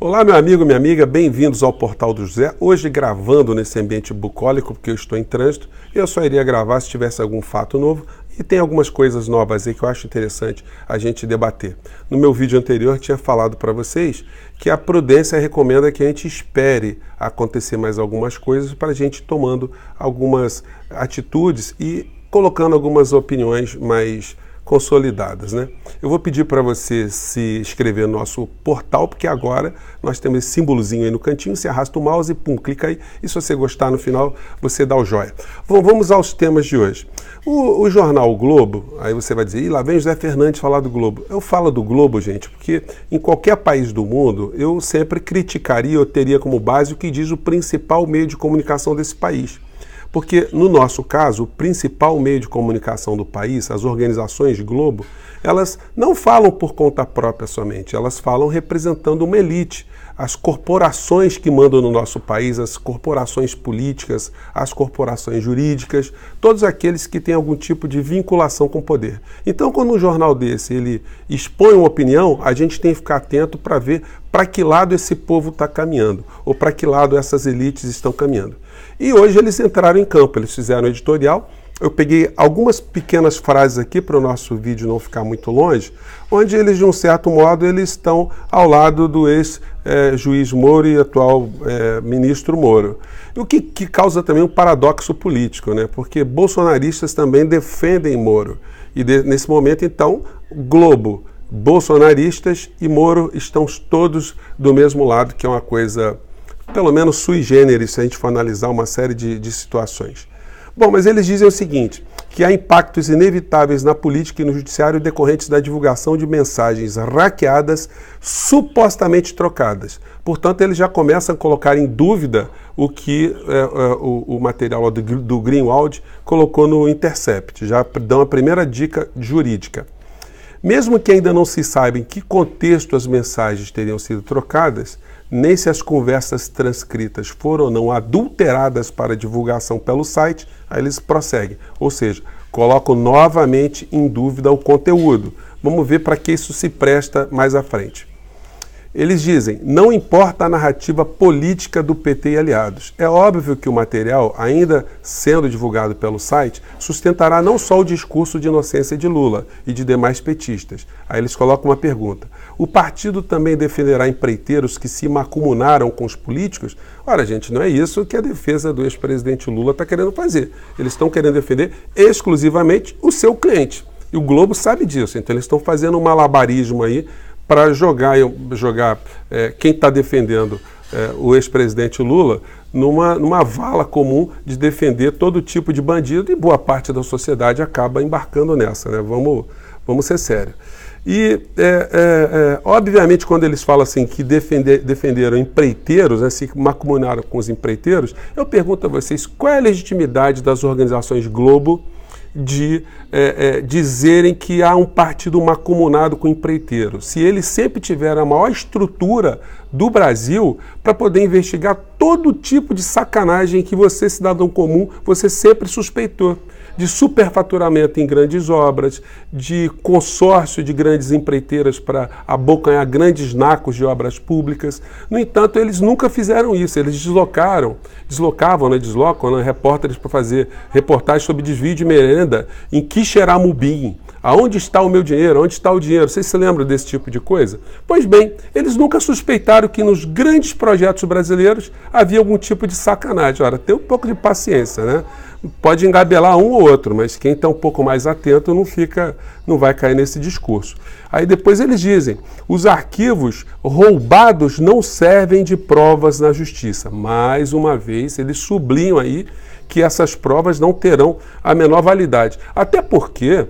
Olá, meu amigo, minha amiga, bem-vindos ao Portal do José. Hoje, gravando nesse ambiente bucólico, porque eu estou em trânsito, eu só iria gravar se tivesse algum fato novo e tem algumas coisas novas aí que eu acho interessante a gente debater. No meu vídeo anterior, tinha falado para vocês que a prudência recomenda que a gente espere acontecer mais algumas coisas para a gente tomando algumas atitudes e colocando algumas opiniões mais consolidadas. Né? Eu vou pedir para você se inscrever no nosso portal, porque agora nós temos esse símbolozinho aí no cantinho, você arrasta o mouse e pum, clica aí. E se você gostar no final, você dá o joia. Bom, vamos aos temas de hoje. O, o jornal o Globo, aí você vai dizer, e lá vem José Fernandes falar do Globo. Eu falo do Globo, gente, porque em qualquer país do mundo eu sempre criticaria ou teria como base o que diz o principal meio de comunicação desse país. Porque, no nosso caso, o principal meio de comunicação do país, as organizações Globo, elas não falam por conta própria somente, elas falam representando uma elite. As corporações que mandam no nosso país, as corporações políticas, as corporações jurídicas, todos aqueles que têm algum tipo de vinculação com o poder. Então, quando um jornal desse ele expõe uma opinião, a gente tem que ficar atento para ver para que lado esse povo está caminhando ou para que lado essas elites estão caminhando. E hoje eles entraram em campo, eles fizeram um editorial. Eu peguei algumas pequenas frases aqui para o nosso vídeo não ficar muito longe, onde eles, de um certo modo, eles estão ao lado do ex-juiz eh, Moro e atual é, ministro Moro. O que, que causa também um paradoxo político, né? porque bolsonaristas também defendem Moro. E de, nesse momento, então, Globo, bolsonaristas e Moro estão todos do mesmo lado, que é uma coisa pelo menos sui generis, se a gente for analisar uma série de, de situações. Bom, mas eles dizem o seguinte: que há impactos inevitáveis na política e no judiciário decorrentes da divulgação de mensagens hackeadas supostamente trocadas. Portanto, eles já começam a colocar em dúvida o que é, é o, o, material do, do Greenwald colocou no Intercept. Já dão a primeira dica jurídica. Mesmo que ainda não se saiba em que contexto as mensagens teriam sido trocadas, nem se as conversas transcritas foram ou não adulteradas para divulgação pelo site, aí eles prosseguem, ou seja, colocam novamente em dúvida o conteúdo. Vamos ver para que isso se presta mais à frente. Eles dizem: não importa a narrativa política do PT e aliados. É óbvio que o material, ainda sendo divulgado pelo site, sustentará não só o discurso de inocência de Lula e de demais petistas. Aí eles colocam uma pergunta: o partido também defenderá empreiteiros que se macumunaram com os políticos? Ora, gente, não é isso que a defesa do ex-presidente Lula está querendo fazer. Eles estão querendo defender exclusivamente o seu cliente. E o Globo sabe disso, então eles estão fazendo um malabarismo aí para jogar, jogar é, quem está defendendo é, o ex-presidente Lula numa, numa vala comum de defender todo tipo de bandido e boa parte da sociedade acaba embarcando nessa, né? Vamos, vamos ser sérios. E, é, é, é, obviamente, quando eles falam assim que defender, defenderam empreiteiros, né, se macumunaram com os empreiteiros, eu pergunto a vocês qual é a legitimidade das organizações Globo, de é, é, dizerem que há um partido macumunado com empreiteiro, se ele sempre tiver a maior estrutura do Brasil para poder investigar todo tipo de sacanagem que você, cidadão comum, você sempre suspeitou de superfaturamento em grandes obras, de consórcio de grandes empreiteiras para abocanhar grandes nacos de obras públicas. No entanto, eles nunca fizeram isso, eles deslocaram, deslocavam, né, deslocam né, repórteres para fazer reportagens sobre desvio de merenda em Quixeramobim Aonde está o meu dinheiro? Onde está o dinheiro? Vocês se lembram desse tipo de coisa? Pois bem, eles nunca suspeitaram que nos grandes projetos brasileiros havia algum tipo de sacanagem. Ora, tem um pouco de paciência, né? Pode engabelar um ou outro, mas quem está um pouco mais atento não fica, não vai cair nesse discurso. Aí depois eles dizem: os arquivos roubados não servem de provas na justiça. Mais uma vez, eles sublinham aí que essas provas não terão a menor validade. Até porque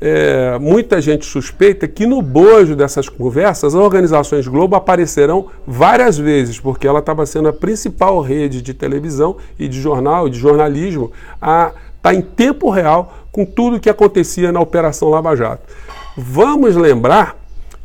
é, muita gente suspeita que no bojo dessas conversas as organizações Globo aparecerão várias vezes, porque ela estava sendo a principal rede de televisão e de jornal de jornalismo a estar tá em tempo real com tudo o que acontecia na Operação Lava Jato. Vamos lembrar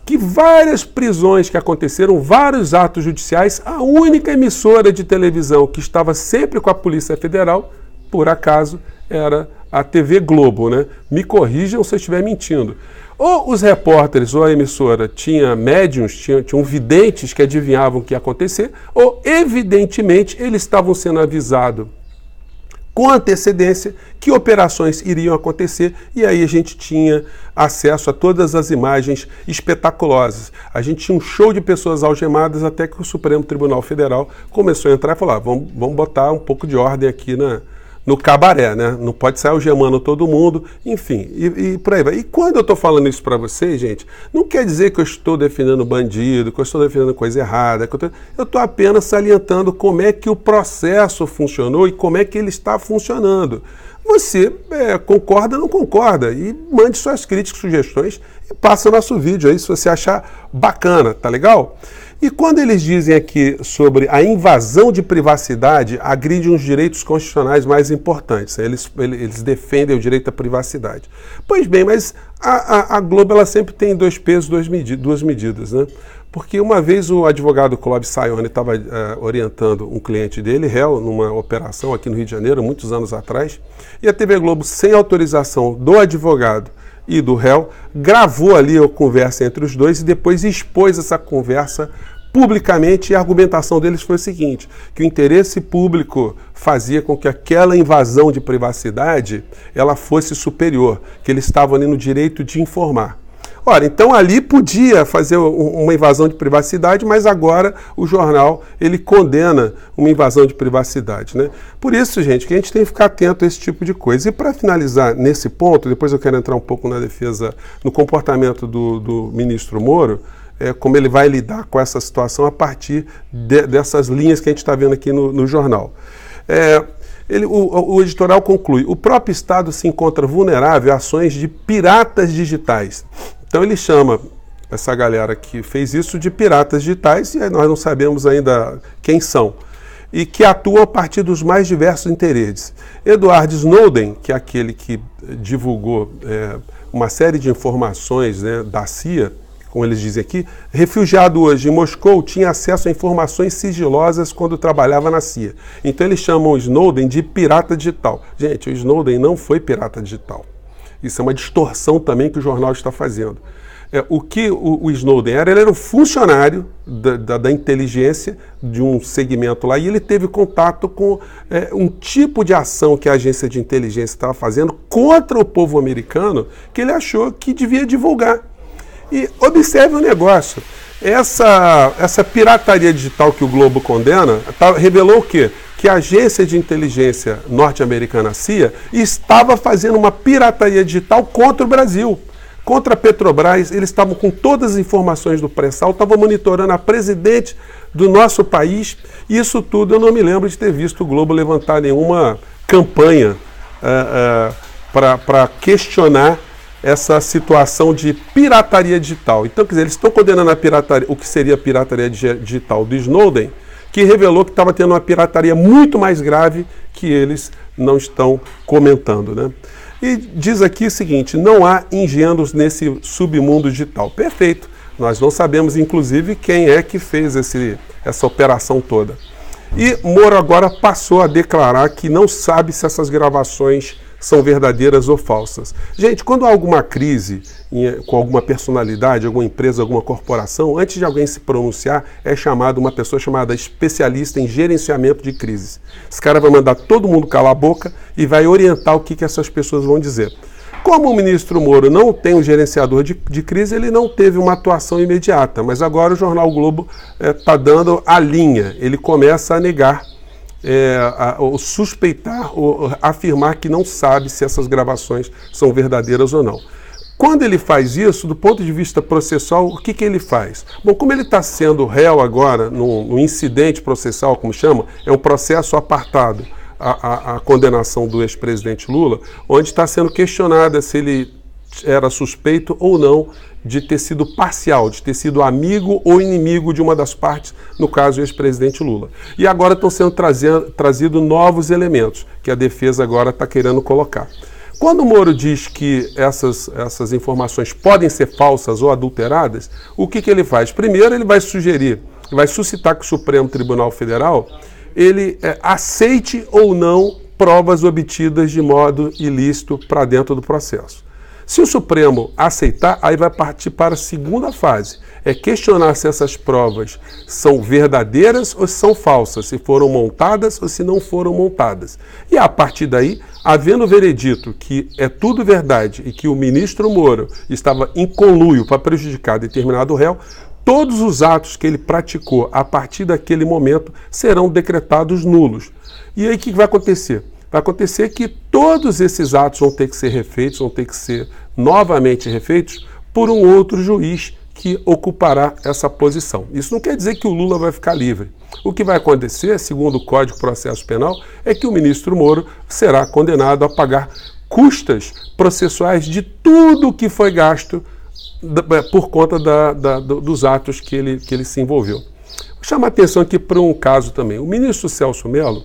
que várias prisões que aconteceram, vários atos judiciais, a única emissora de televisão que estava sempre com a Polícia Federal, por acaso, era a TV Globo, né? Me corrijam se eu estiver mentindo. Ou os repórteres ou a emissora tinha médiums, tinham, tinham videntes que adivinhavam o que ia acontecer, ou evidentemente eles estavam sendo avisados com antecedência que operações iriam acontecer e aí a gente tinha acesso a todas as imagens espetaculosas. A gente tinha um show de pessoas algemadas até que o Supremo Tribunal Federal começou a entrar e falar: ah, vamos, vamos botar um pouco de ordem aqui na, no cabaré, né? Não pode sair algemando todo mundo, enfim, e, e por aí vai. E quando eu estou falando isso para vocês, gente, não quer dizer que eu estou defendendo bandido, que eu estou defendendo coisa errada, que eu estou apenas salientando como é que o processo funcionou e como é que ele está funcionando. Você é, concorda ou não concorda? E mande suas críticas, sugestões e passa nosso vídeo aí se você achar bacana, tá legal? E quando eles dizem aqui sobre a invasão de privacidade, agride uns direitos constitucionais mais importantes. Eles, eles defendem o direito à privacidade. Pois bem, mas a, a, a Globo ela sempre tem dois pesos, dois medi duas medidas. Né? Porque uma vez o advogado Clóvis Saione estava uh, orientando um cliente dele, réu, numa operação aqui no Rio de Janeiro, muitos anos atrás, e a TV Globo, sem autorização do advogado e do réu, gravou ali a conversa entre os dois e depois expôs essa conversa publicamente e a argumentação deles foi o seguinte, que o interesse público fazia com que aquela invasão de privacidade ela fosse superior, que eles estavam ali no direito de informar. Ora, então ali podia fazer uma invasão de privacidade, mas agora o jornal ele condena uma invasão de privacidade, né? Por isso, gente, que a gente tem que ficar atento a esse tipo de coisa. E para finalizar nesse ponto, depois eu quero entrar um pouco na defesa, no comportamento do, do ministro Moro. É, como ele vai lidar com essa situação a partir de, dessas linhas que a gente está vendo aqui no, no jornal. É, ele, o, o, editorial conclui: o próprio Estado se encontra vulnerável a ações de piratas digitais então ele chama essa galera que fez isso de piratas digitais e nós não sabemos ainda quem são e que atuam a partir dos mais diversos interesses. Edward Snowden, que é aquele que divulgou é, uma série de informações né, da CIA, como eles dizem aqui, refugiado hoje em Moscou, tinha acesso a informações sigilosas quando trabalhava na CIA. Então eles chamam Snowden de pirata digital. Gente, o Snowden não foi pirata digital. Isso é uma distorção também que o jornal está fazendo. É, o que o, o, Snowden era, ele era um funcionário da, da, da, inteligência de um segmento lá e ele teve contato com é, um tipo de ação que a agência de inteligência estava fazendo contra o povo americano que ele achou que devia divulgar. E observe o negócio. Essa, essa pirataria digital que o Globo condena tá, revelou o quê? que a agência de inteligência norte-americana CIA estava fazendo uma pirataria digital contra o Brasil. Contra a Petrobras, eles estavam com todas as informações do pré-sal, estavam monitorando a presidente do nosso país. Isso tudo eu não me lembro de ter visto o Globo levantar nenhuma campanha uh, eh, uh, eh, para questionar essa situação de pirataria digital. Então, quer dizer, eles estão condenando a pirataria, o que seria a pirataria digital do Snowden, que revelou que estava tendo uma pirataria muito mais grave que eles não estão comentando, né? E diz aqui o seguinte: não há engenhos nesse submundo digital. Perfeito. Nós não sabemos, inclusive, quem é que fez esse, essa operação toda. E Moro agora passou a declarar que não sabe se essas gravações são verdadeiras ou falsas. Gente, quando há alguma crise em, com alguma personalidade, alguma empresa, alguma corporação, antes de alguém se pronunciar, é chamado uma pessoa chamada especialista em gerenciamento de crises. Esse cara vai mandar todo mundo calar a boca e vai orientar o que, que essas pessoas vão dizer. Como o ministro Moro não tem um gerenciador de, de, crise, ele não teve uma atuação imediata, mas agora o jornal Globo está eh, é, dando a linha, ele começa a negar é, a, ou suspeitar ou afirmar que não sabe se essas gravações são verdadeiras ou não. Quando ele faz isso, do ponto de vista processual, o que, que ele faz? Bom, como ele está sendo réu agora no, no, incidente processual, como chama, é um processo apartado a condenação do ex-presidente Lula, onde está sendo questionada se ele era suspeito ou não de ter sido parcial, de ter sido amigo ou inimigo de uma das partes, no caso, o ex-presidente Lula. E agora estão sendo trazidos novos elementos que a defesa agora está querendo colocar. Quando o Moro diz que essas, essas informações podem ser falsas ou adulteradas, o que, que ele faz? Primeiro, ele vai sugerir, vai suscitar que o Supremo Tribunal Federal ele é, aceite ou não provas obtidas de modo ilícito para dentro do processo. Se o Supremo aceitar, aí vai partir para a segunda fase. É questionar se essas provas são verdadeiras ou são falsas, se foram montadas ou se não foram montadas. E a partir daí, havendo veredito que é tudo verdade e que o ministro Moro estava em conluio para prejudicar determinado réu, todos os atos que ele praticou a partir daquele momento serão decretados nulos. E aí o que vai acontecer? Vai acontecer que todos esses atos vão ter que ser refeitos, vão ter que ser novamente refeitos por um outro juiz que ocupará essa posição. Isso não quer dizer que o Lula vai ficar livre. O que vai acontecer, segundo o Código de Processo Penal, é que o ministro Moro será condenado a pagar custas processuais de tudo que foi gasto é, por conta da, da, dos atos que ele, que ele se envolveu. Vou chamar atenção aqui para um caso também. O ministro Celso Melo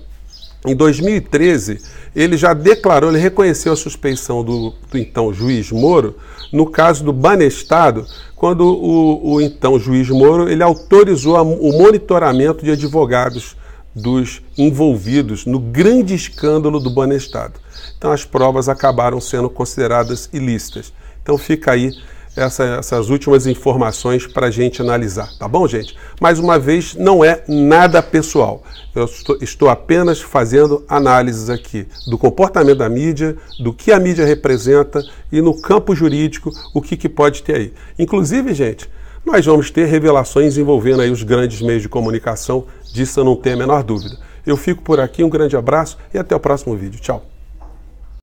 em 2013, ele já declarou, ele reconheceu a suspeição do, do então juiz Moro no caso do Banestado, quando o, o então juiz Moro ele autorizou a, o monitoramento de advogados dos envolvidos no grande escândalo do Banestado. Então as provas acabaram sendo consideradas ilícitas. Então fica aí essa, essas últimas informações para a gente analisar, tá bom, gente? Mais uma vez, não é nada pessoal. Eu estou, estou apenas fazendo análises aqui do comportamento da mídia, do que a mídia representa e no campo jurídico o que, que pode ter aí. Inclusive, gente, nós vamos ter revelações envolvendo aí os grandes meios de comunicação, disso eu não tenho a menor dúvida. Eu fico por aqui, um grande abraço e até o próximo vídeo. Tchau!